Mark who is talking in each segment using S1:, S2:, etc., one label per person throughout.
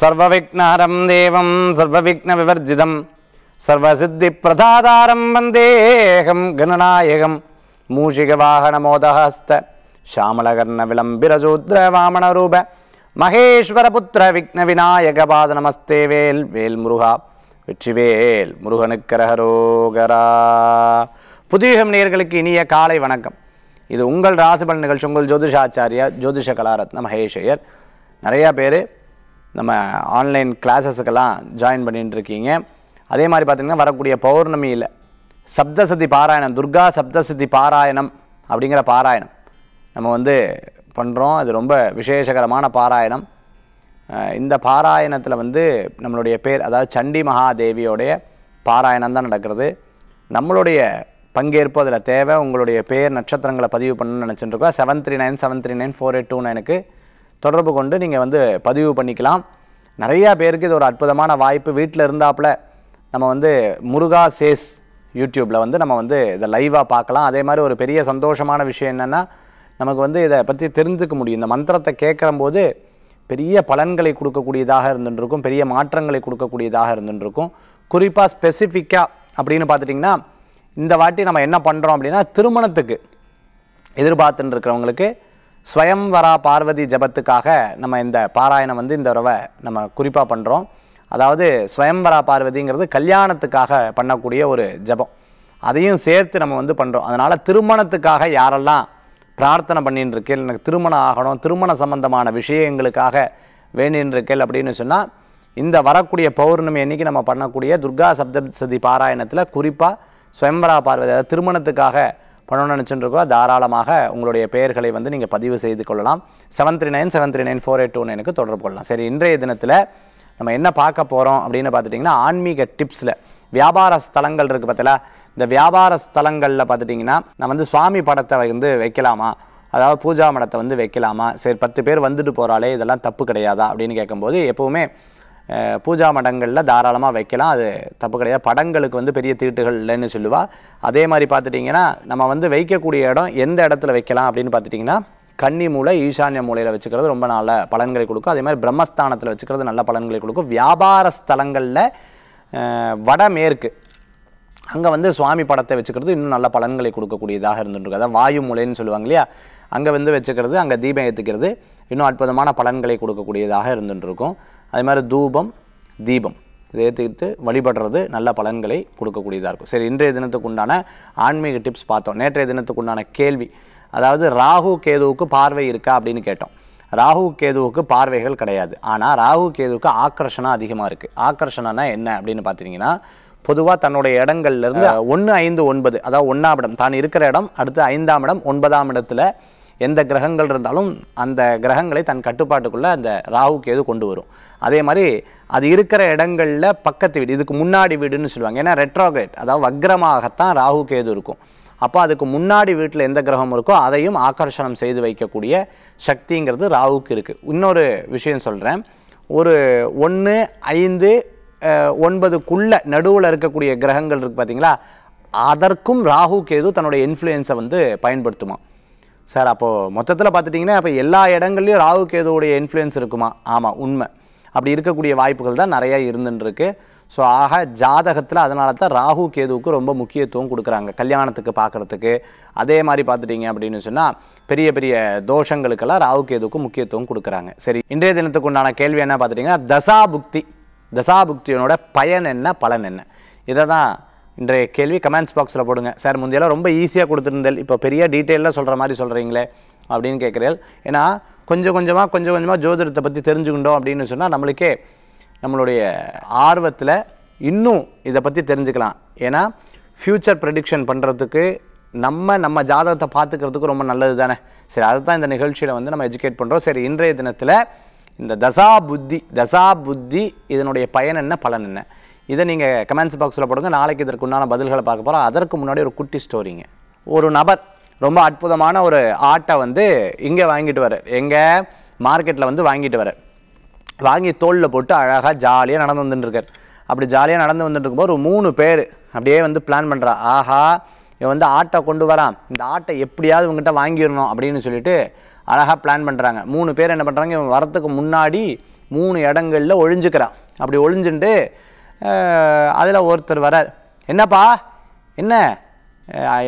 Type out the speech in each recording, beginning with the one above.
S1: சர்வவிக்னாரம் தேவம் சர்வவிக்ன விவர்ஜிதம் பிரதாதாரம் வந்தேகம் கணநாயகம் மூஷிகவாகனமோதஹஸ்த श्यामलकर्णविलम्बिरशूद्र वामणरूप महेश्वरपुत्रविघ्नविनायकपाद नमस्ते वेल् வேல் முருகா வெற்றிவேல் முருகனுக்கரகரோகரா புதியகம் நேர்களுக்கு இனிய காலை வணக்கம் இது உங்கள் ராசிபல் நிகழ்ச்சி உங்கள் ஜோதிஷாச்சாரியா ஜோதிஷ கலாரத்ன மகேஷையர் நிறையா பேர் நம்ம ஆன்லைன் கிளாஸஸுக்கெல்லாம் ஜாயின் பண்ணிகிட்டு இருக்கீங்க அதே மாதிரி பார்த்திங்கன்னா வரக்கூடிய பௌர்ணமியில் சப்தசதி பாராயணம் துர்கா சப்தசதி பாராயணம் அப்படிங்கிற பாராயணம் நம்ம வந்து பண்ணுறோம் அது ரொம்ப விசேஷகரமான பாராயணம் இந்த பாராயணத்தில் வந்து நம்மளுடைய பேர் அதாவது சண்டி மகாதேவியோடைய பாராயணம் தான் நடக்கிறது நம்மளுடைய பங்கேற்பு அதில் தேவை உங்களுடைய பேர் நட்சத்திரங்களை பதிவு பண்ணணும்னு நினச்சிட்டு இருக்கோம் seven three nine seven three nine four eight two நைனுக்கு தொடர்பு கொண்டு நீங்கள் வந்து பதிவு பண்ணிக்கலாம் நிறையா பேருக்கு இது ஒரு அற்புதமான வாய்ப்பு வீட்டில் இருந்தாப்புல நம்ம வந்து முருகா சேஸ் யூடியூப்பில் வந்து நம்ம வந்து இதை லைவாக பார்க்கலாம் அதே மாதிரி ஒரு பெரிய சந்தோஷமான விஷயம் என்னென்னா நமக்கு வந்து இதை பற்றி தெரிஞ்சுக்க முடியும் இந்த மந்திரத்தை கேட்குறம்போது பெரிய பலன்களை கொடுக்கக்கூடியதாக இருந்துருக்கும் பெரிய மாற்றங்களை கொடுக்கக்கூடியதாக இருந்துருக்கும் குறிப்பாக ஸ்பெசிஃபிக்காக அப்படின்னு பார்த்துட்டிங்கன்னா இந்த வாட்டி நம்ம என்ன பண்ணுறோம் அப்படின்னா திருமணத்துக்கு எதிர்பார்த்துன்னு இருக்கிறவங்களுக்கு ஸ்வயம்வரா பார்வதி ஜபத்துக்காக நம்ம இந்த பாராயணம் வந்து இந்த தடவை நம்ம குறிப்பாக பண்ணுறோம் அதாவது ஸ்வயம்வரா பார்வதிங்கிறது கல்யாணத்துக்காக பண்ணக்கூடிய ஒரு ஜபம் அதையும் சேர்த்து நம்ம வந்து பண்ணுறோம் அதனால் திருமணத்துக்காக யாரெல்லாம் பிரார்த்தனை பண்ணிட்டு எனக்கு திருமணம் ஆகணும் திருமண சம்பந்தமான விஷயங்களுக்காக வேண்டின்னு இருக்கேன் அப்படின்னு சொன்னால் இந்த வரக்கூடிய பௌர்ணமி அன்னைக்கு நம்ம பண்ணக்கூடிய துர்கா சப்தசதி பாராயணத்தில் குறிப்பாக ஸ்வயம்வரா பார்வதி அதாவது திருமணத்துக்காக பண்ணணும்னு இருக்கோ தாராளமாக உங்களுடைய பெயர்களை வந்து நீங்கள் பதிவு செய்து கொள்ளலாம் seven three nine seven three nine four eight two எனக்கு தொடர்பு கொள்ளலாம் சரி இன்றைய தினத்தில் நம்ம என்ன பார்க்க போகிறோம் அப்படின்னு பார்த்துட்டிங்கன்னா ஆன்மீக டிப்ஸில் வியாபார ஸ்தலங்கள் இருக்குது பார்த்தீங்களா இந்த வியாபார ஸ்தலங்களில் பார்த்துட்டிங்கன்னா நான் வந்து சுவாமி படத்தை வந்து வைக்கலாமா அதாவது பூஜா மடத்தை வந்து வைக்கலாமா சரி பத்து பேர் வந்துட்டு போகிறாளே இதெல்லாம் தப்பு கிடையாதா அப்படின்னு கேட்கும்போது எப்போவுமே பூஜா மடங்களில் தாராளமாக வைக்கலாம் அது தப்பு கிடையாது படங்களுக்கு வந்து பெரிய தீட்டுகள் இல்லைன்னு சொல்லுவா அதே மாதிரி பார்த்துட்டிங்கன்னா நம்ம வந்து வைக்கக்கூடிய இடம் எந்த இடத்துல வைக்கலாம் அப்படின்னு பார்த்துட்டிங்கன்னா கன்னி மூளை ஈசான்ய மூலையில் வச்சுக்கிறது ரொம்ப நல்ல பலன்களை கொடுக்கும் அதே மாதிரி பிரம்மஸ்தானத்தில் வச்சுக்கிறது நல்ல பலன்களை கொடுக்கும் வியாபார ஸ்தலங்களில் வடமேற்கு அங்கே வந்து சுவாமி படத்தை வச்சுக்கிறது இன்னும் நல்ல பலன்களை கொடுக்கக்கூடியதாக இருந்துருக்கு அதான் வாயு மூலைன்னு சொல்லுவாங்க இல்லையா அங்கே வந்து வச்சுக்கிறது அங்கே தீபம் ஏற்றுக்கிறது இன்னும் அற்புதமான பலன்களை கொடுக்கக்கூடியதாக இருந்துருக்கும் இருக்கும் அது மாதிரி தூபம் தீபம் இதை ஏற்றுக்கிட்டு வழிபடுறது நல்ல பலன்களை கொடுக்கக்கூடியதாக இருக்கும் சரி இன்றைய தினத்துக்கு உண்டான ஆன்மீக டிப்ஸ் பார்த்தோம் நேற்றைய தினத்துக்கு உண்டான கேள்வி அதாவது ராகு கேதுவுக்கு பார்வை இருக்கா அப்படின்னு கேட்டோம் ராகு கேதுவுக்கு பார்வைகள் கிடையாது ஆனால் ராகு கேதுவுக்கு ஆக்கர்ஷணம் அதிகமாக இருக்குது ஆக்கர்ஷணம்னா என்ன அப்படின்னு பார்த்தீங்கன்னா பொதுவாக தன்னுடைய இடங்கள்லேருந்து ஒன்று ஐந்து ஒன்பது அதாவது ஒன்றாம் இடம் தான் இருக்கிற இடம் அடுத்து ஐந்தாம் இடம் ஒன்பதாம் இடத்துல எந்த கிரகங்கள் இருந்தாலும் அந்த கிரகங்களை தன் கட்டுப்பாட்டுக்குள்ளே அந்த ராகுக்கு எது கொண்டு வரும் அதே மாதிரி அது இருக்கிற இடங்களில் பக்கத்து வீடு இதுக்கு முன்னாடி வீடுன்னு சொல்லுவாங்க ஏன்னா ரெட்ரோகிரேட் அதாவது வக்ரமாகத்தான் ராகு கேது இருக்கும் அப்போ அதுக்கு முன்னாடி வீட்டில் எந்த கிரகம் இருக்கோ அதையும் ஆக்கர்ஷணம் செய்து வைக்கக்கூடிய சக்திங்கிறது ராகுக்கு இருக்குது இன்னொரு விஷயம் சொல்கிறேன் ஒரு ஒன்று ஐந்து ஒன்பதுக்குள்ளே நடுவில் இருக்கக்கூடிய கிரகங்கள் இருக்குது பார்த்தீங்களா அதற்கும் ராகு கேது தன்னுடைய இன்ஃப்ளூயன்ஸை வந்து பயன்படுத்துமா சார் அப்போது மொத்தத்தில் பார்த்துட்டிங்கன்னா அப்போ எல்லா இடங்கள்லையும் ராகு கேதுவோடைய இன்ஃப்ளூயன்ஸ் இருக்குமா ஆமாம் உண்மை அப்படி இருக்கக்கூடிய வாய்ப்புகள் தான் நிறையா இருந்துருக்கு ஸோ ஆக ஜாதகத்தில் அதனால தான் ராகு கேதுவுக்கு ரொம்ப முக்கியத்துவம் கொடுக்குறாங்க கல்யாணத்துக்கு பார்க்குறதுக்கு அதே மாதிரி பார்த்துட்டிங்க அப்படின்னு சொன்னால் பெரிய பெரிய தோஷங்களுக்கெல்லாம் ராகு கேதுவுக்கு முக்கியத்துவம் கொடுக்குறாங்க சரி இன்றைய தினத்துக்கு உண்டான கேள்வி என்ன பார்த்துட்டிங்கன்னா தசாபுக்தி தசாபுக்தியனோட பயன் என்ன பலன் என்ன இதை தான் இன்றைய கேள்வி கமெண்ட்ஸ் பாக்ஸில் போடுங்க சார் முந்தையெல்லாம் ரொம்ப ஈஸியாக கொடுத்துருந்தேன் இப்போ பெரிய டீட்டெயிலாக சொல்கிற மாதிரி சொல்கிறீங்களே அப்படின்னு கேட்குறேன் ஏன்னா கொஞ்சம் கொஞ்சமாக கொஞ்சம் கொஞ்சமாக ஜோதிடத்தை பற்றி தெரிஞ்சுக்கிட்டோம் அப்படின்னு சொன்னால் நம்மளுக்கே நம்மளுடைய ஆர்வத்தில் இன்னும் இதை பற்றி தெரிஞ்சுக்கலாம் ஏன்னா ஃப்யூச்சர் ப்ரெடிக்ஷன் பண்ணுறதுக்கு நம்ம நம்ம ஜாதகத்தை பார்த்துக்கிறதுக்கு ரொம்ப நல்லது தானே சரி அதுதான் இந்த நிகழ்ச்சியில் வந்து நம்ம எஜுகேட் பண்ணுறோம் சரி இன்றைய தினத்தில் இந்த தசா புத்தி தசா புத்தி இதனுடைய பயன் என்ன பலன் என்ன இதை நீங்கள் கமெண்ட்ஸ் பாக்ஸில் போடுங்க நாளைக்கு இதற்கு உண்டான பதில்களை பார்க்க போகிறோம் அதற்கு முன்னாடி ஒரு குட்டி ஸ்டோரிங்க ஒரு நபர் ரொம்ப அற்புதமான ஒரு ஆட்டை வந்து இங்கே வாங்கிட்டு வர எங்கள் மார்க்கெட்டில் வந்து வாங்கிட்டு வர வாங்கி தோளில் போட்டு அழகாக ஜாலியாக நடந்து வந்துட்டுருக்கார் அப்படி ஜாலியாக நடந்து வந்துட்டு ஒரு மூணு பேர் அப்படியே வந்து பிளான் பண்ணுறா ஆஹா இவன் வந்து ஆட்டை கொண்டு வரான் இந்த ஆட்டை எப்படியாவது உங்ககிட்ட வாங்கிடணும் அப்படின்னு சொல்லிட்டு அழகாக பிளான் பண்ணுறாங்க மூணு பேர் என்ன பண்ணுறாங்க இவன் வரத்துக்கு முன்னாடி மூணு இடங்களில் ஒழிஞ்சுக்கிறான் அப்படி ஒழிஞ்சுட்டு அதில் ஒருத்தர் வரார் என்னப்பா என்ன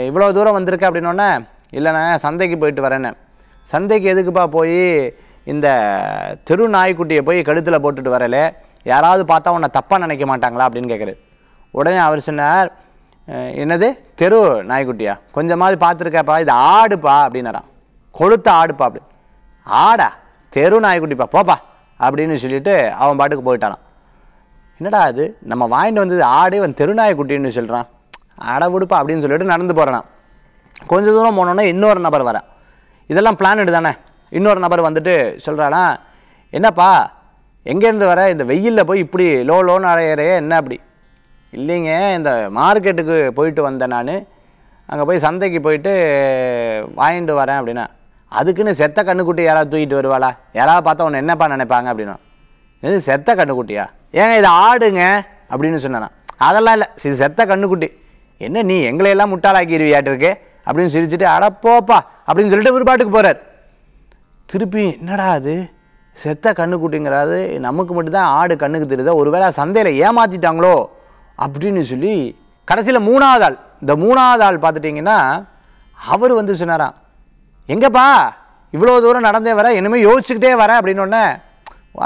S1: இவ்வளோ தூரம் வந்திருக்க அப்படின்னோடனே இல்லைண்ணே சந்தைக்கு போயிட்டு வரேன்னு சந்தைக்கு எதுக்குப்பா போய் இந்த தெரு நாய்க்குட்டியை போய் கழுத்தில் போட்டுட்டு வரலே யாராவது பார்த்தா உன்னை தப்பாக நினைக்க மாட்டாங்களா அப்படின்னு கேட்குறாரு உடனே அவர் சொன்னார் என்னது தெரு நாய்க்குட்டியா கொஞ்சமாவது பார்த்துருக்கப்பா இது ஆடுப்பா அப்படின்னாரான் கொளுத்த ஆடுப்பா அப்படி ஆடா தெரு நாய்க்குட்டிப்பா போப்பா அப்படின்னு சொல்லிட்டு அவன் பாட்டுக்கு போயிட்டானான் என்னடா அது நம்ம வாங்கிட்டு வந்தது ஆடே வந்து தெருநாய குட்டின்னு சொல்கிறான் ஆடை விடுப்பா அப்படின்னு சொல்லிட்டு நடந்து போகிறேன் கொஞ்சம் தூரம் போனோன்னே இன்னொரு நபர் வரேன் இதெல்லாம் பிளான் தானே இன்னொரு நபர் வந்துட்டு சொல்கிறானா என்னப்பா எங்கேருந்து வர இந்த வெயிலில் போய் இப்படி லோ லோன்னு அடையிறையே என்ன அப்படி இல்லைங்க இந்த மார்க்கெட்டுக்கு போயிட்டு வந்தேன் நான் அங்கே போய் சந்தைக்கு போயிட்டு வாங்கிட்டு வரேன் அப்படின்னா அதுக்குன்னு செத்த கண்ணுக்குட்டி யாராவது தூக்கிட்டு வருவாளா யாராவது பார்த்தா ஒன்று என்னப்பா நினைப்பாங்க அப்படின்னா இது செத்த கண்ணுக்குட்டியா ஏங்க இது ஆடுங்க அப்படின்னு சொன்னானா அதெல்லாம் இல்லை இது செத்த கண்ணுக்குட்டி என்ன நீ எங்களையெல்லாம் முட்டாளாக்கிடுவியாட்டிருக்கு அப்படின்னு சிரிச்சுட்டு அடப்போப்பா அப்படின்னு சொல்லிட்டு ஒரு பாட்டுக்கு போகிறார் திருப்பி என்னடா அது செத்த கண்ணுக்குட்டிங்கிறாது நமக்கு மட்டும்தான் ஆடு கண்ணுக்கு தெரியுதா ஒருவேளை சந்தையில் ஏமாற்றிட்டாங்களோ அப்படின்னு சொல்லி கடைசியில் மூணாவது ஆள் இந்த மூணாவது ஆள் பார்த்துட்டிங்கன்னா அவர் வந்து சொன்னாராம் எங்கப்பா இவ்வளோ தூரம் நடந்தே வர இனிமேல் யோசிச்சுக்கிட்டே வர அப்படின்னு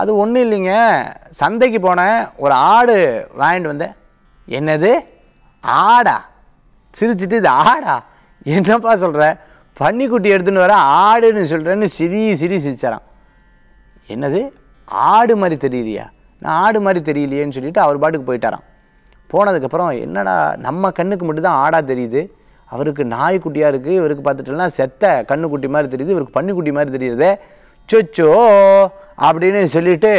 S1: அது ஒன்றும் இல்லைங்க சந்தைக்கு போனேன் ஒரு ஆடு வாங்கிட்டு வந்தேன் என்னது ஆடா சிரிச்சிட்டு இது ஆடா என்னப்பா சொல்கிற பன்னிக்குட்டி எடுத்துன்னு வர ஆடுன்னு சொல்கிறேன்னு சிரி சிரி சிரிச்சாரான் என்னது ஆடு மாதிரி தெரியலையா நான் ஆடு மாதிரி தெரியலையேன்னு சொல்லிவிட்டு அவர் பாட்டுக்கு போயிட்டாராம் போனதுக்கப்புறம் என்னடா நம்ம கண்ணுக்கு மட்டும்தான் ஆடாக தெரியுது அவருக்கு நாய்க்குட்டியாக இருக்குது இவருக்கு பார்த்துட்டுலாம் செத்த கண்ணுக்குட்டி மாதிரி தெரியுது இவருக்கு பன்னிக்குட்டி மாதிரி தெரியுது சொச்சோ அப்படின்னு சொல்லிட்டு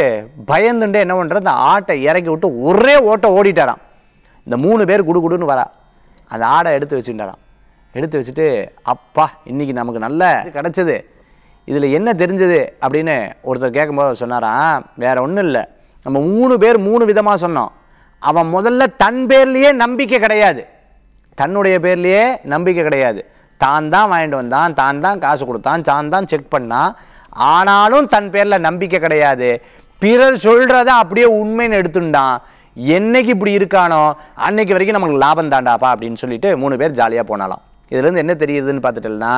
S1: பயந்துட்டு என்ன பண்ணுறது அந்த ஆட்டை இறக்கி விட்டு ஒரே ஓட்டை ஓடிட்டாராம் இந்த மூணு பேர் குடு குடுன்னு வரா அந்த ஆடை எடுத்து வச்சுட்டாராம் எடுத்து வச்சுட்டு அப்பா இன்றைக்கி நமக்கு நல்ல கிடச்சிது இதில் என்ன தெரிஞ்சது அப்படின்னு ஒருத்தர் கேட்கும்போது சொன்னாராம் வேறு ஒன்றும் இல்லை நம்ம மூணு பேர் மூணு விதமாக சொன்னோம் அவன் முதல்ல தன் பேர்லேயே நம்பிக்கை கிடையாது தன்னுடைய பேர்லேயே நம்பிக்கை கிடையாது தான் தான் வாங்கிட்டு வந்தான் தான் தான் காசு கொடுத்தான் தான் தான் செக் பண்ணான் ஆனாலும் தன் பேரில் நம்பிக்கை கிடையாது பிறர் சொல்கிறத அப்படியே உண்மைன்னு எடுத்துட்டான் என்னைக்கு இப்படி இருக்கானோ அன்னைக்கு வரைக்கும் நமக்கு லாபம் தாண்டாப்பா அப்படின்னு சொல்லிட்டு மூணு பேர் ஜாலியாக போனாலாம் இதுலேருந்து என்ன தெரியுதுன்னு பார்த்துட்டுனா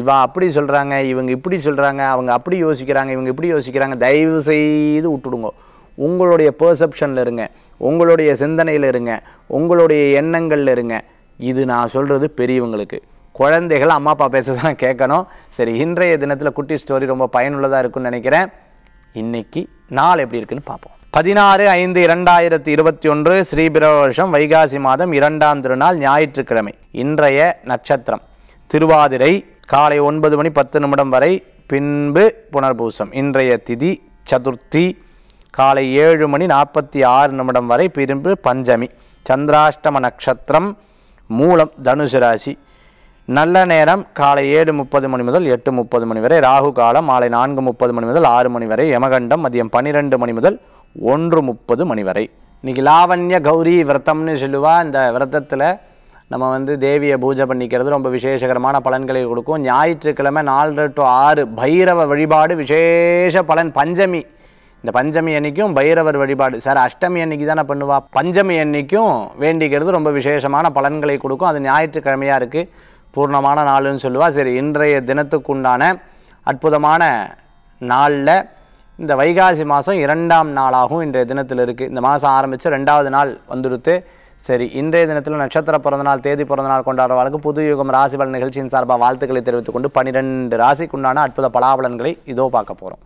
S1: இவன் அப்படி சொல்கிறாங்க இவங்க இப்படி சொல்கிறாங்க அவங்க அப்படி யோசிக்கிறாங்க இவங்க இப்படி யோசிக்கிறாங்க தயவு செய்து விட்டுடுங்க உங்களுடைய பெர்செப்ஷனில் இருங்க உங்களுடைய சிந்தனையில் இருங்க உங்களுடைய எண்ணங்களில் இருங்க இது நான் சொல்கிறது பெரியவங்களுக்கு குழந்தைகள் அம்மா அப்பா தான் கேட்கணும் சரி இன்றைய தினத்தில் குட்டி ஸ்டோரி ரொம்ப பயனுள்ளதாக இருக்குன்னு நினைக்கிறேன் இன்னைக்கு நாள் எப்படி இருக்குன்னு பார்ப்போம் பதினாறு ஐந்து இரண்டாயிரத்தி இருபத்தி ஒன்று ஸ்ரீபிரவர்ஷம் வைகாசி மாதம் இரண்டாம் திருநாள் ஞாயிற்றுக்கிழமை இன்றைய நட்சத்திரம் திருவாதிரை காலை ஒன்பது மணி பத்து நிமிடம் வரை பின்பு புனர்பூசம் இன்றைய திதி சதுர்த்தி காலை ஏழு மணி நாற்பத்தி ஆறு நிமிடம் வரை பின்பு பஞ்சமி சந்திராஷ்டம நட்சத்திரம் மூலம் தனுசு ராசி நல்ல நேரம் காலை ஏழு முப்பது மணி முதல் எட்டு முப்பது மணி வரை ராகு காலம் மாலை நான்கு முப்பது மணி முதல் ஆறு மணி வரை யமகண்டம் மதியம் பன்னிரெண்டு மணி முதல் ஒன்று முப்பது மணி வரை இன்றைக்கி லாவண்ய கௌரி விரதம்னு சொல்லுவா இந்த விரதத்தில் நம்ம வந்து தேவியை பூஜை பண்ணிக்கிறது ரொம்ப விசேஷகரமான பலன்களை கொடுக்கும் ஞாயிற்றுக்கிழமை நாலு டு ஆறு பைரவ வழிபாடு விசேஷ பலன் பஞ்சமி இந்த பஞ்சமி அன்னைக்கும் பைரவர் வழிபாடு சார் அஷ்டமி அன்னைக்கு தானே பண்ணுவா பஞ்சமி அன்னைக்கும் வேண்டிக்கிறது ரொம்ப விசேஷமான பலன்களை கொடுக்கும் அது ஞாயிற்றுக்கிழமையாக இருக்குது பூர்ணமான நாள்னு சொல்லுவாள் சரி இன்றைய தினத்துக்குண்டான அற்புதமான நாளில் இந்த வைகாசி மாதம் இரண்டாம் நாளாகவும் இன்றைய தினத்தில் இருக்குது இந்த மாதம் ஆரம்பித்து ரெண்டாவது நாள் வந்துடுத்து சரி இன்றைய தினத்தில் நட்சத்திர பிறந்தநாள் தேதி பிறந்தநாள் கொண்டாடுறவர்களுக்கு புது யுகம் ராசி பலன் நிகழ்ச்சியின் சார்பாக வாழ்த்துக்களை தெரிவித்துக் கொண்டு பன்னிரெண்டு ராசிக்குண்டான அற்புத பலாபலன்களை இதோ பார்க்க போகிறோம்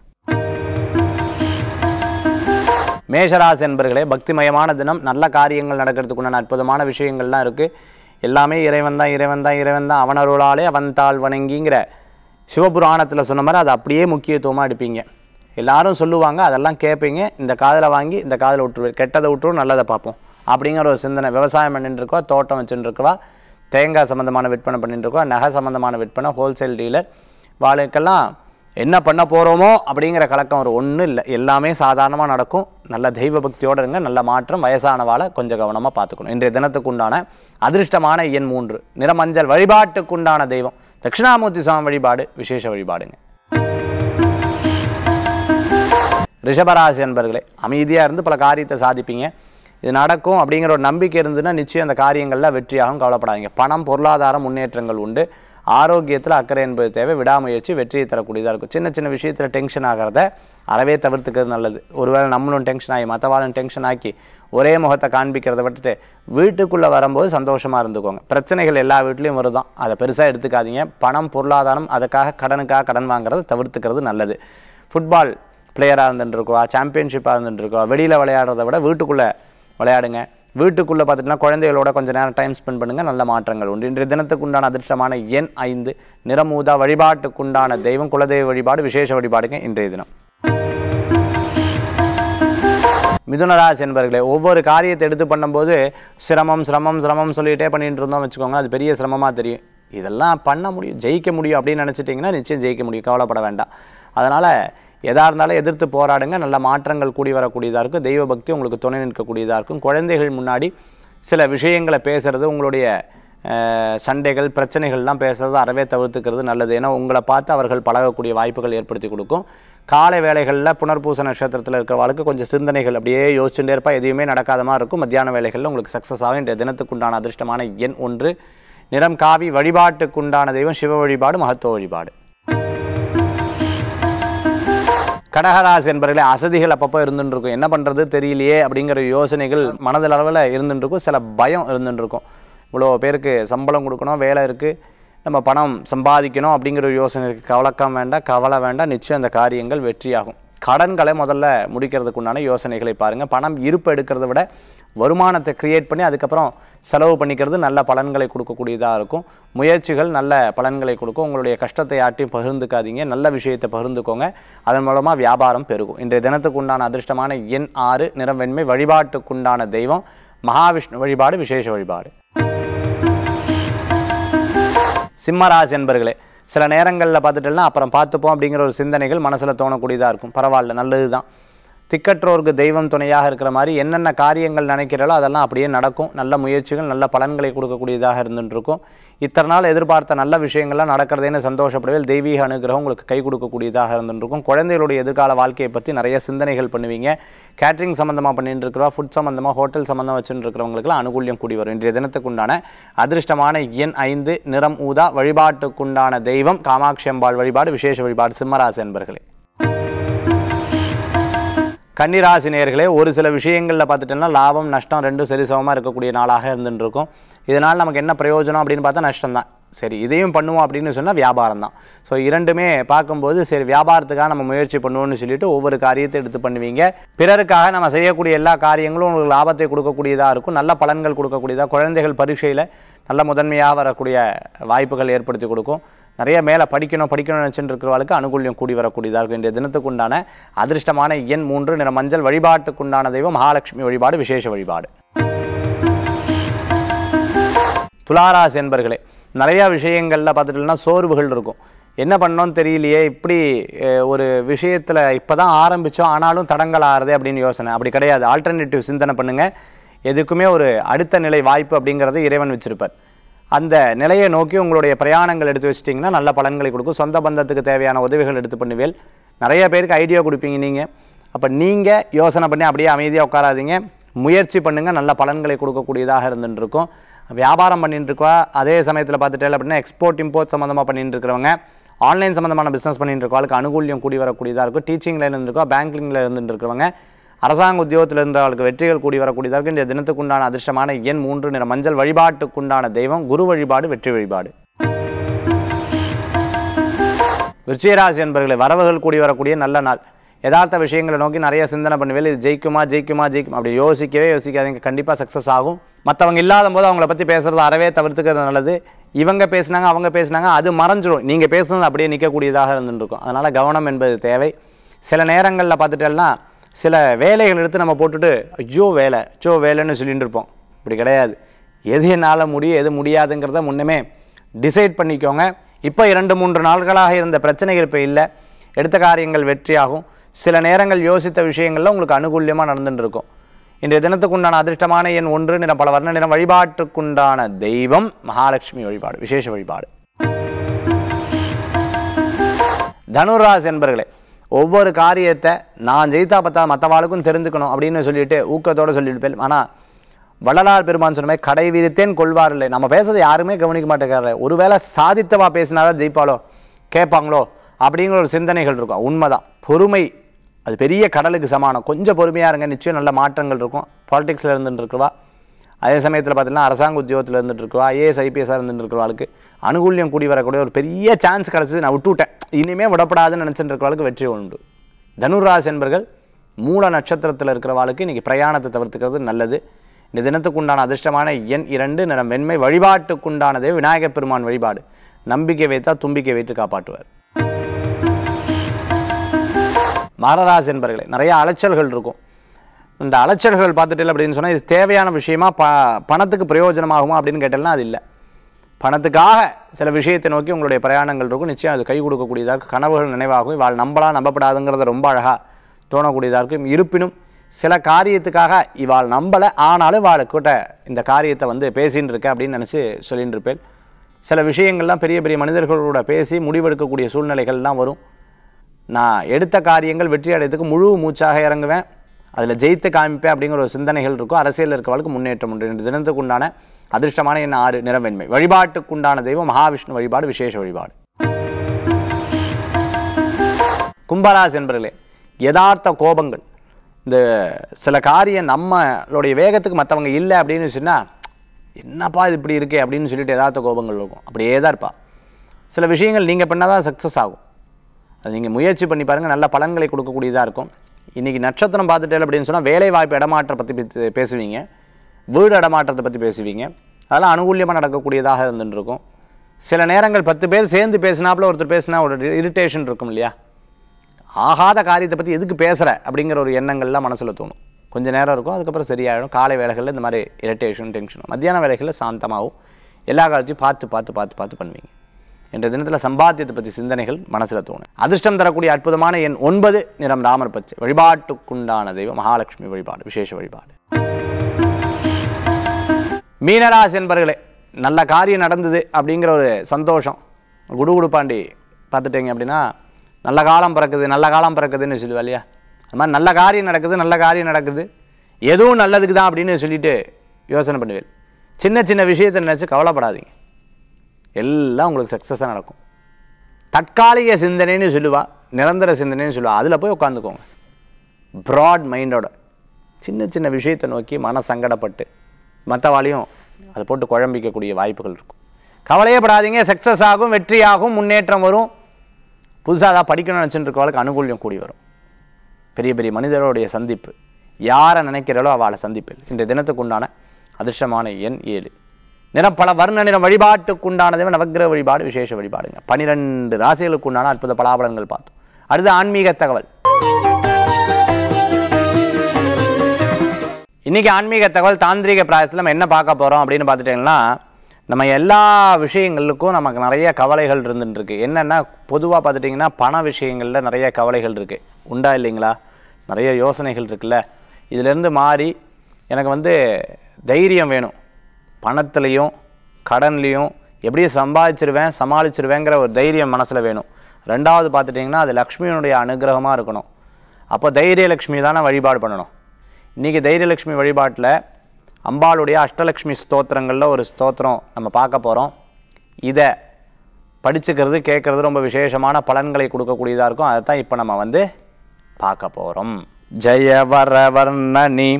S1: மேஷராசி என்பர்களே பக்திமயமான தினம் நல்ல காரியங்கள் நடக்கிறதுக்குண்டான அற்புதமான விஷயங்கள்லாம் இருக்குது எல்லாமே இறைவன் தான் இறைவன் தான் இறைவன் தான் அவனருளாலே அவன் தாள் வணங்கிங்கிற சிவபுராணத்தில் சொன்ன மாதிரி அதை அப்படியே முக்கியத்துவமாக எடுப்பீங்க எல்லாரும் சொல்லுவாங்க அதெல்லாம் கேட்பீங்க இந்த காதில் வாங்கி இந்த காதில் விட்டுருவேன் கெட்டதை விட்டுரும் நல்லதை பார்ப்போம் அப்படிங்கிற ஒரு சிந்தனை விவசாயம் இருக்கோம் தோட்டம் வச்சுட்டுருக்கவா தேங்காய் சம்மந்தமான விற்பனை பண்ணிட்டுருக்கோம் நகை சம்மந்தமான விற்பனை ஹோல்சேல் டீலர் வாழ்க்கெல்லாம் என்ன பண்ண போகிறோமோ அப்படிங்கிற கலக்கம் ஒரு ஒன்றும் இல்லை எல்லாமே சாதாரணமாக நடக்கும் நல்ல தெய்வ பக்தியோடு இருங்க நல்ல மாற்றம் வயசானவாளை கொஞ்சம் கவனமாக பார்த்துக்கணும் இன்றைய தினத்துக்கு உண்டான அதிர்ஷ்டமான எண் மூன்று நிறமஞ்சள் வழிபாட்டுக்குண்டான தெய்வம் தட்சிணாமூர்த்தி சுவாமி வழிபாடு விசேஷ வழிபாடுங்க ரிஷபராசி அன்பர்களே அமைதியாக இருந்து பல காரியத்தை சாதிப்பீங்க இது நடக்கும் அப்படிங்கிற ஒரு நம்பிக்கை இருந்ததுன்னா நிச்சயம் அந்த காரியங்களில் வெற்றியாகவும் கவலைப்படாதீங்க பணம் பொருளாதார முன்னேற்றங்கள் உண்டு ஆரோக்கியத்தில் அக்கறை என்பது தேவை விடாமுயற்சி வெற்றியை தரக்கூடியதாக இருக்கும் சின்ன சின்ன விஷயத்தில் டென்ஷன் ஆகிறத அறவே தவிர்த்துக்கிறது நல்லது ஒருவேளை நம்மளும் டென்ஷன் ஆகி மற்றவாளும் டென்ஷன் ஆக்கி ஒரே முகத்தை காண்பிக்கிறத விட்டுட்டு வீட்டுக்குள்ளே வரும்போது சந்தோஷமாக இருந்துக்கோங்க பிரச்சனைகள் எல்லா வீட்லேயும் வருதான் அதை பெருசாக எடுத்துக்காதீங்க பணம் பொருளாதாரம் அதுக்காக கடனுக்காக கடன் வாங்குறத தவிர்த்துக்கிறது நல்லது ஃபுட்பால் பிளேயராக இருந்துட்டுருக்கோ சாம்பியன்ஷிப்பாக இருந்துட்டுருக்கோ வெளியில் விளையாடுறத விட வீட்டுக்குள்ளே விளையாடுங்க வீட்டுக்குள்ளே பார்த்துட்டுனா குழந்தைகளோட கொஞ்சம் நேரம் டைம் ஸ்பெண்ட் பண்ணுங்கள் நல்ல மாற்றங்கள் உண்டு இன்றைய தினத்துக்கு உண்டான அதிர்ஷ்டமான எண் ஐந்து நிறமூதா வழிபாட்டுக்குண்டான தெய்வம் குலதெய்வ வழிபாடு விசேஷ வழிபாடுங்க இன்றைய தினம் மிதுனராசி என்பர்களே ஒவ்வொரு காரியத்தை எடுத்து பண்ணும்போது சிரமம் சிரமம் சிரமம் சொல்லிகிட்டே பண்ணிட்டு இருந்தோம் வச்சுக்கோங்க அது பெரிய சிரமமாக தெரியும் இதெல்லாம் பண்ண முடியும் ஜெயிக்க முடியும் அப்படின்னு நினச்சிட்டிங்கன்னா நிச்சயம் ஜெயிக்க முடியும் கவலைப்பட வேண்டாம் அதனால் எதாக இருந்தாலும் எதிர்த்து போராடுங்க நல்ல மாற்றங்கள் கூடி வரக்கூடியதாக இருக்கும் தெய்வ பக்தி உங்களுக்கு துணை நிற்கக்கூடியதாக இருக்கும் குழந்தைகள் முன்னாடி சில விஷயங்களை பேசுகிறது உங்களுடைய சண்டைகள் பிரச்சனைகள்லாம் பேசுகிறது அறவே தவிர்த்துக்கிறது நல்லது ஏன்னா உங்களை பார்த்து அவர்கள் பழகக்கூடிய வாய்ப்புகள் ஏற்படுத்தி கொடுக்கும் காலை வேலைகளில் புனர்பூச நட்சத்திரத்தில் இருக்கிற வாழ்க்கை கொஞ்சம் சிந்தனைகள் அப்படியே யோசிச்சுட்டே இருப்பால் எதுவுமே நடக்காத மாதிரி இருக்கும் மத்தியான வேலைகளில் உங்களுக்கு சக்ஸஸ் ஆகும் இன்றைய தினத்துக்குண்டான அதிர்ஷ்டமான எண் ஒன்று நிறம் காவி வழிபாட்டுக்குண்டான தெய்வம் சிவ வழிபாடு மகத்துவ வழிபாடு கடகராசி என்பர்களே அசதிகள் அப்பப்போ இருந்துருக்கும் என்ன பண்ணுறது தெரியலையே அப்படிங்கிற யோசனைகள் மனதளவில் இருந்துருக்கும் சில பயம் இருந்துருக்கும் இவ்வளோ பேருக்கு சம்பளம் கொடுக்கணும் வேலை இருக்குது நம்ம பணம் சம்பாதிக்கணும் அப்படிங்கிற யோசனை இருக்குது கவலக்கம் வேண்டாம் கவலை வேண்டாம் நிச்சயம் அந்த காரியங்கள் வெற்றியாகும் கடன்களை முதல்ல முடிக்கிறதுக்கு உண்டான யோசனைகளை பாருங்கள் பணம் இருப்பு எடுக்கிறத விட வருமானத்தை க்ரியேட் பண்ணி அதுக்கப்புறம் செலவு பண்ணிக்கிறது நல்ல பலன்களை கொடுக்கக்கூடியதாக இருக்கும் முயற்சிகள் நல்ல பலன்களை கொடுக்கும் உங்களுடைய கஷ்டத்தை ஆட்டியும் பகிர்ந்துக்காதீங்க நல்ல விஷயத்தை பகிர்ந்துக்கோங்க அதன் மூலமாக வியாபாரம் பெருகும் இன்றைய தினத்துக்கு உண்டான அதிர்ஷ்டமான எண் ஆறு நிறவெண்மை வழிபாட்டுக்குண்டான தெய்வம் மகாவிஷ்ணு வழிபாடு விசேஷ வழிபாடு சிம்மராசி என்பர்களே சில நேரங்களில் பார்த்துட்டோம்னா அப்புறம் பார்த்துப்போம் அப்படிங்கிற ஒரு சிந்தனைகள் மனசில் தோணக்கூடியதாக இருக்கும் பரவாயில்ல நல்லது தான் திக்கற்றோருக்கு தெய்வம் துணையாக இருக்கிற மாதிரி என்னென்ன காரியங்கள் நினைக்கிறாலோ அதெல்லாம் அப்படியே நடக்கும் நல்ல முயற்சிகள் நல்ல பலன்களை கொடுக்கக்கூடியதாக இருந்துகிட்டு இருக்கும் இத்தனை நாள் எதிர்பார்த்த நல்ல விஷயங்கள்லாம் நடக்கிறதேன்னு சந்தோஷப்படுவேல் தெய்வீக அனுகிரகம் உங்களுக்கு கை கொடுக்கக்கூடியதாக இருந்துருக்கும் குழந்தைகளுடைய எதிர்கால வாழ்க்கையை பற்றி நிறைய சிந்தனைகள் பண்ணுவீங்க கேட்ரிங் சம்மந்தமாக பண்ணிட்டு இருக்கிறோம் ஃபுட் சம்மந்தமாக ஹோட்டல் சம்மந்தமாக வச்சுருக்கிறவங்களுக்குலாம் அனுகூலியம் கூடி வரும் இன்றைய தினத்துக்குண்டான அதிர்ஷ்டமான எண் ஐந்து நிறம் ஊதா வழிபாட்டுக்குண்டான தெய்வம் காமாட்சி அம்பாள் வழிபாடு விசேஷ வழிபாடு சிம்மராசி என்பர்களே கன்னிராசி நேர்களே ஒரு சில விஷயங்களில் பார்த்துட்டோம்னா லாபம் நஷ்டம் ரெண்டும் சரிசமமாக இருக்கக்கூடிய நாளாக இருந்துருக்கும் இதனால் நமக்கு என்ன பிரயோஜனம் அப்படின்னு பார்த்தா நஷ்டம் தான் சரி இதையும் பண்ணுவோம் அப்படின்னு சொன்னால் வியாபாரம் தான் ஸோ இரண்டுமே பார்க்கும்போது சரி வியாபாரத்துக்காக நம்ம முயற்சி பண்ணுவோம்னு சொல்லிட்டு ஒவ்வொரு காரியத்தை எடுத்து பண்ணுவீங்க பிறருக்காக நம்ம செய்யக்கூடிய எல்லா காரியங்களும் உங்களுக்கு லாபத்தை கொடுக்கக்கூடியதாக இருக்கும் நல்ல பலன்கள் கொடுக்கக்கூடியதாக குழந்தைகள் பரீட்சையில் நல்ல முதன்மையாக வரக்கூடிய வாய்ப்புகள் ஏற்படுத்தி கொடுக்கும் நிறைய மேலே படிக்கணும் படிக்கணும் நினச்சிட்டு இருக்கிறவளுக்கு அனுகூல்யம் கூடி வரக்கூடியதாக இருக்கும் இன்றைய தினத்துக்குண்டான அதிர்ஷ்டமான எண் மூன்று நிற மஞ்சள் வழிபாட்டுக்குண்டான தெய்வம் மகாலட்சுமி வழிபாடு விசேஷ வழிபாடு துளாராசி என்பர்களே நிறையா விஷயங்களில் பார்த்துட்டோம்னா சோர்வுகள் இருக்கும் என்ன பண்ணோன்னு தெரியலையே இப்படி ஒரு விஷயத்தில் இப்போ தான் ஆரம்பித்தோம் ஆனாலும் தடங்கள் ஆறுது அப்படின்னு யோசனை அப்படி கிடையாது ஆல்டர்னேட்டிவ் சிந்தனை பண்ணுங்கள் எதுக்குமே ஒரு அடுத்த நிலை வாய்ப்பு அப்படிங்கிறத இறைவன் வச்சுருப்பார் அந்த நிலையை நோக்கி உங்களுடைய பிரயாணங்கள் எடுத்து வச்சிட்டிங்கன்னா நல்ல பலன்களை கொடுக்கும் சொந்த பந்தத்துக்கு தேவையான உதவிகள் எடுத்து பண்ணுவேல் நிறைய பேருக்கு ஐடியா கொடுப்பீங்க நீங்கள் அப்போ நீங்கள் யோசனை பண்ணி அப்படியே அமைதியாக உட்காராதீங்க முயற்சி பண்ணுங்கள் நல்ல பலன்களை கொடுக்கக்கூடியதாக இருந்துருக்கும் வியாபாரம் பண்ணிட்டு இருக்கா அதே சமயத்தில் பார்த்துட்டேன் அப்படின்னா எக்ஸ்போர்ட் இம்போர்ட் சம்மந்தமாக பண்ணிட்டு இருக்கிறவங்க ஆன்லைன் சம்மந்தமான பிஸ்னஸ் பண்ணிட்டு இருக்கவங்களுக்கு அனுகூலியம் கூடி வரக்கூடியதாக இருக்கும் டீச்சிங்கில் இருந்துருக்கோம் பேங்கிங்கில் இருந்துட்டு இருக்கிறவங்க அரசாங்க உத்தியோகத்தில் இருந்தவர்களுக்கு வெற்றிகள் கூடி வரக்கூடியதாக இருக்கும் இந்த தினத்துக்குண்டான அதிர்ஷ்டமான எண் மூன்று நிற மஞ்சள் வழிபாட்டுக்குண்டான தெய்வம் குரு வழிபாடு வெற்றி வழிபாடு விருச்சிகராசி என்பர்களை வரவுகள் கூடி வரக்கூடிய நல்ல நாள் யதார்த்த விஷயங்களை நோக்கி நிறைய சிந்தனை பண்ணுவேன் இது ஜெயிக்குமா ஜெயிக்குமா ஜெயிக்கும் அப்படி யோசிக்கவே யோசிக்காதீங்க கண்டிப்பாக சக்ஸஸ் ஆகும் மற்றவங்க இல்லாத போது அவங்கள பற்றி பேசுகிறது அறவே தவிர்த்துக்கிறது நல்லது இவங்க பேசினாங்க அவங்க பேசினாங்க அது மறைஞ்சிடும் நீங்கள் பேசுனது அப்படியே நிற்கக்கூடியதாக இருந்துருக்கும் அதனால் கவனம் என்பது தேவை சில நேரங்களில் பார்த்துட்டோம்னா சில வேலைகள் எடுத்து நம்ம போட்டுட்டு ஐயோ வேலை ஐயோ வேலைன்னு சொல்லிகிட்டு இருப்போம் இப்படி கிடையாது எது என்னால் முடியும் எது முடியாதுங்கிறத முன்னமே டிசைட் பண்ணிக்கோங்க இப்போ இரண்டு மூன்று நாட்களாக இருந்த பிரச்சனைகள் இப்போ இல்லை எடுத்த காரியங்கள் வெற்றியாகும் சில நேரங்கள் யோசித்த விஷயங்கள்லாம் உங்களுக்கு அனுகூலியமாக நடந்துகிட்டு இருக்கும் இன்றைய தினத்துக்குண்டான அதிர்ஷ்டமான எண் ஒன்று நிறம் பல வர்ண நிறம் வழிபாட்டுக்குண்டான தெய்வம் மகாலட்சுமி வழிபாடு விசேஷ வழிபாடு தனுராஸ் என்பர்களே ஒவ்வொரு காரியத்தை நான் ஜெயித்தா பார்த்தா மற்றவாளுக்கும் தெரிஞ்சுக்கணும் அப்படின்னு சொல்லிட்டு ஊக்கத்தோடு சொல்லியிருப்பேன் ஆனால் வள்ளலார் பெருமான் சொன்ன மாதிரி கடை விதித்தேன் கொள்வார் இல்லை நம்ம பேசுறது யாருமே கவனிக்க மாட்டேங்கிறாரு ஒருவேளை சாதித்தவா பேசினாலும் ஜெயிப்பாளோ கேட்பாங்களோ அப்படிங்கிற ஒரு சிந்தனைகள் இருக்கும் உண்மைதான் பொறுமை அது பெரிய கடலுக்கு சமானம் கொஞ்சம் பொறுமையாக இருங்க நிச்சயம் நல்ல மாற்றங்கள் இருக்கும் பாலிடிக்ஸில் இருந்துட்டுருக்குவா அதே சமயத்தில் பார்த்தீங்கன்னா அரசாங்க உத்தியோகத்தில் இருந்துட்டுருக்குவா ஏஎஸ் ஐபிஎஸ்ஸாக இருக்கிறவாளுக்கு அனுகூல்யம் கூடி வரக்கூடிய ஒரு பெரிய சான்ஸ் கிடச்சிது நான் விட்டுவிட்டேன் இனிமேல் விடப்படாதுன்னு நினச்சிட்டு இருக்கிறவளுக்கு வெற்றி உண்டு தனுராஸ் என்பர்கள் மூல நட்சத்திரத்தில் இருக்கிறவாளுக்கு இன்றைக்கி பிரயாணத்தை தவிர்த்துக்கிறது நல்லது இந்த உண்டான அதிர்ஷ்டமான எண் இரண்டு நிறம் வெண்மை வழிபாட்டுக்குண்டானதே விநாயகப் பெருமான் வழிபாடு நம்பிக்கை வைத்தால் தும்பிக்கை வைத்து காப்பாற்றுவார் மகராஜ் என்பர்களே நிறைய அலைச்சல்கள் இருக்கும் இந்த அலைச்சல்கள் பார்த்துட்டு அப்படின்னு சொன்னால் இது தேவையான விஷயமா ப பணத்துக்கு பிரயோஜனமாகுமா அப்படின்னு கேட்டால்னா அது இல்லை பணத்துக்காக சில விஷயத்தை நோக்கி உங்களுடைய பிரயாணங்கள் இருக்கும் நிச்சயம் அது கை கொடுக்கக்கூடியதாக கனவுகள் நினைவாகும் இவாள் நம்பலாம் நம்பப்படாதுங்கிறத ரொம்ப அழகாக தோணக்கூடியதாக இருக்கும் இருப்பினும் சில காரியத்துக்காக இவாள் நம்பலை ஆனாலும் இவாள் கூட்ட இந்த காரியத்தை வந்து பேசின்னு இருக்க அப்படின்னு நினச்சி சொல்லிட்டு இருப்பேன் சில விஷயங்கள்லாம் பெரிய பெரிய மனிதர்களோட பேசி முடிவெடுக்கக்கூடிய சூழ்நிலைகள்லாம் வரும் நான் எடுத்த காரியங்கள் வெற்றி அடையத்துக்கு முழு மூச்சாக இறங்குவேன் அதில் ஜெயித்து காமிப்பேன் அப்படிங்கிற ஒரு சிந்தனைகள் இருக்கும் அரசியலில் இருக்கவளுக்கு முன்னேற்றம் உண்டு என்று தினத்துக்கு உண்டான அதிர்ஷ்டமான என்ன ஆறு நிறவெண்மை வழிபாட்டுக்குண்டான தெய்வம் மகாவிஷ்ணு வழிபாடு விசேஷ வழிபாடு கும்பராசி என்பர்களே யதார்த்த கோபங்கள் இந்த சில காரியம் நம்மளுடைய வேகத்துக்கு மற்றவங்க இல்லை அப்படின்னு சொன்னால் என்னப்பா இது இப்படி இருக்கே அப்படின்னு சொல்லிட்டு யதார்த்த கோபங்கள் இருக்கும் அப்படியே தான் இருப்பா சில விஷயங்கள் நீங்கள் பண்ணால் தான் சக்ஸஸ் ஆகும் அது நீங்கள் முயற்சி பண்ணி பாருங்கள் நல்ல பலன்களை கொடுக்கக்கூடியதாக இருக்கும் இன்றைக்கி நட்சத்திரம் பார்த்துட்டே அப்படின்னு சொன்னால் வேலை வாய்ப்பு இடமாற்றம் பற்றி பேசுவீங்க வீடு இடமாற்றத்தை பற்றி பேசுவீங்க அதெல்லாம் அனுகூலியமாக நடக்கக்கூடியதாக இருந்துருக்கும் சில நேரங்கள் பத்து பேர் சேர்ந்து பேசினாப்புல ஒருத்தர் பேசினா ஒரு இரிட்டேஷன் இருக்கும் இல்லையா ஆகாத காரியத்தை பற்றி எதுக்கு பேசுகிற அப்படிங்கிற ஒரு எண்ணங்கள்லாம் மனசில் தோணும் கொஞ்சம் நேரம் இருக்கும் அதுக்கப்புறம் சரியாயிடும் காலை வேலைகளில் இந்த மாதிரி இரிட்டேஷன் டென்ஷனும் மத்தியான வேலைகளில் சாந்தமாகவும் எல்லா காலத்தையும் பார்த்து பார்த்து பார்த்து பார்த்து பண்ணுவீங்க என்ற தினத்தில் சம்பாத்தியத்தை பற்றி சிந்தனைகள் மனசில் தோணும் அதிர்ஷ்டம் தரக்கூடிய அற்புதமான என் ஒன்பது நிறம் ராமர் பச்சை வழிபாட்டுக்குண்டான தெய்வம் மகாலட்சுமி வழிபாடு விசேஷ வழிபாடு மீனராசி என்பர்களே நல்ல காரியம் நடந்தது அப்படிங்கிற ஒரு சந்தோஷம் குடுப்பாண்டி பார்த்துட்டீங்க அப்படின்னா நல்ல காலம் பிறக்குது நல்ல காலம் பிறக்குதுன்னு சொல்லுவா இல்லையா அது மாதிரி நல்ல காரியம் நடக்குது நல்ல காரியம் நடக்குது எதுவும் நல்லதுக்கு தான் அப்படின்னு சொல்லிட்டு யோசனை பண்ணுவேன் சின்ன சின்ன விஷயத்தை நினச்சி கவலைப்படாதீங்க எல்லாம் உங்களுக்கு சக்ஸஸாக நடக்கும் தற்காலிக சிந்தனைன்னு சொல்லுவாள் நிரந்தர சிந்தனைன்னு சொல்லுவாள் அதில் போய் உட்காந்துக்கோங்க ப்ராட் மைண்டோட சின்ன சின்ன விஷயத்தை நோக்கி மன சங்கடப்பட்டு மற்றவாளையும் அதை போட்டு குழம்பிக்கக்கூடிய வாய்ப்புகள் இருக்கும் கவலையே படாதீங்க சக்ஸஸ் ஆகும் வெற்றியாகும் முன்னேற்றம் வரும் புதுசாக அதாவது படிக்கணும்னு நினச்சிட்டு இருக்கவளுக்கு கூடி வரும் பெரிய பெரிய மனிதர்களுடைய சந்திப்பு யாரை நினைக்கிறாளோ அவளை சந்திப்பு இன்றைய தினத்துக்கு உண்டான அதிர்ஷ்டமான எண் ஏழு நிறம் பல வர்ண நிறம் வழிபாட்டுக்குண்டானதே நவகிரக வழிபாடு விசேஷ வழிபாடுங்க பனிரெண்டு ராசிகளுக்கு உண்டான அற்புத பலாபலங்கள் பார்த்தோம் அடுத்து ஆன்மீக தகவல் இன்றைக்கி ஆன்மீக தகவல் தாந்திரிக பிராயத்தில் நம்ம என்ன பார்க்க போகிறோம் அப்படின்னு பார்த்துட்டிங்கன்னா நம்ம எல்லா விஷயங்களுக்கும் நமக்கு நிறைய கவலைகள் இருந்துட்டுருக்கு என்னென்னா பொதுவாக பார்த்துட்டிங்கன்னா பண விஷயங்களில் நிறைய கவலைகள் இருக்குது உண்டா இல்லைங்களா நிறைய யோசனைகள் இருக்குல்ல இதிலேருந்து மாறி எனக்கு வந்து தைரியம் வேணும் பணத்துலேயும் கடன்லேயும் எப்படியும் சம்பாதிச்சிருவேன் சமாளிச்சிருவேங்கிற ஒரு தைரியம் மனசில் வேணும் ரெண்டாவது பார்த்துட்டிங்கன்னா அது லக்ஷ்மியினுடைய அனுகிரகமாக இருக்கணும் அப்போ தைரியலக்ஷ்மி தானே வழிபாடு பண்ணணும் இன்றைக்கி தைரியலக்ஷ்மி வழிபாட்டில் அம்பாளுடைய அஷ்டலக்ஷ்மி ஸ்தோத்திரங்களில் ஒரு ஸ்தோத்திரம் நம்ம பார்க்க போகிறோம் இதை படிச்சுக்கிறது கேட்குறது ரொம்ப விசேஷமான பலன்களை கொடுக்கக்கூடியதாக இருக்கும் அதை தான் இப்போ நம்ம வந்து பார்க்க போகிறோம் ஜெயவரவர்ணனி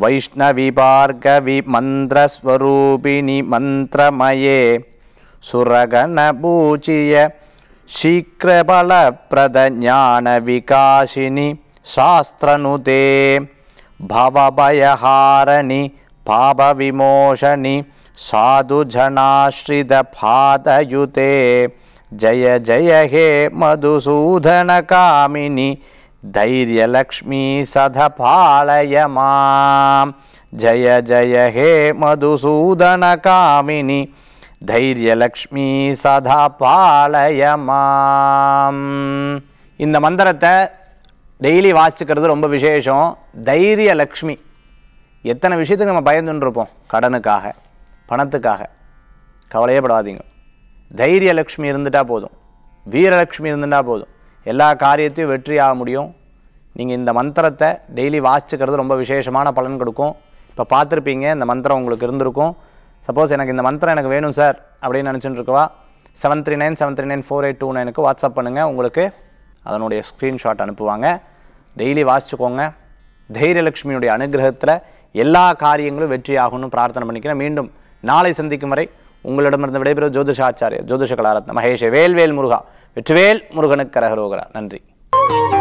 S1: वैष्णविभार्गविमन्त्रस्वरूपिणि मन्त्रमये सुरगनपूचिय शीघ्रबलप्रदज्ञानविकासिनि शास्त्रनुते भवभयहारणि पावविमोशनि साधुजनाश्रितपादयुते जय जय हे मधुसूदनकामिनि தைரியலக்ஷ்மி சதபாலய மாம் ஜய ஜய ஹே மதுசூதன காமினி தைரியலக்ஷ்மி சதா இந்த மந்திரத்தை டெய்லி வாசிக்கிறது ரொம்ப விசேஷம் தைரியலக்ஷ்மி எத்தனை விஷயத்துக்கு நம்ம இருப்போம் கடனுக்காக பணத்துக்காக கவலையே படாதீங்க தைரியலக்ஷ்மி இருந்துட்டால் போதும் வீரலக்ஷ்மி இருந்துட்டால் போதும் எல்லா காரியத்தையும் வெற்றி ஆக முடியும் நீங்கள் இந்த மந்திரத்தை டெய்லி வாசிச்சுக்கிறது ரொம்ப விசேஷமான பலன் கொடுக்கும் இப்போ பார்த்துருப்பீங்க இந்த மந்திரம் உங்களுக்கு இருந்திருக்கும் சப்போஸ் எனக்கு இந்த மந்திரம் எனக்கு வேணும் சார் அப்படின்னு நினச்சிட்டு இருக்கவா seven three nine seven three nine four eight two நைனுக்கு வாட்ஸ்அப் பண்ணுங்கள் உங்களுக்கு அதனுடைய ஸ்க்ரீன்ஷாட் அனுப்புவாங்க டெய்லி வாசிச்சுக்கோங்க தைரியலக்ஷ்மியுடைய அனுகிரகத்தில் எல்லா காரியங்களும் வெற்றி ஆகும்னு பிரார்த்தனை பண்ணிக்கிறேன் மீண்டும் நாளை சந்திக்கும் வரை உங்களிடமிருந்து விடைபெறுவது ஜோதிஷாச்சாரியர் ஜோதிஷ கலாரத்ன மகேஷ் வேல்வேல் முருகா வெற்றிவேல் முருகனுக்கு கரகரோகரா நன்றி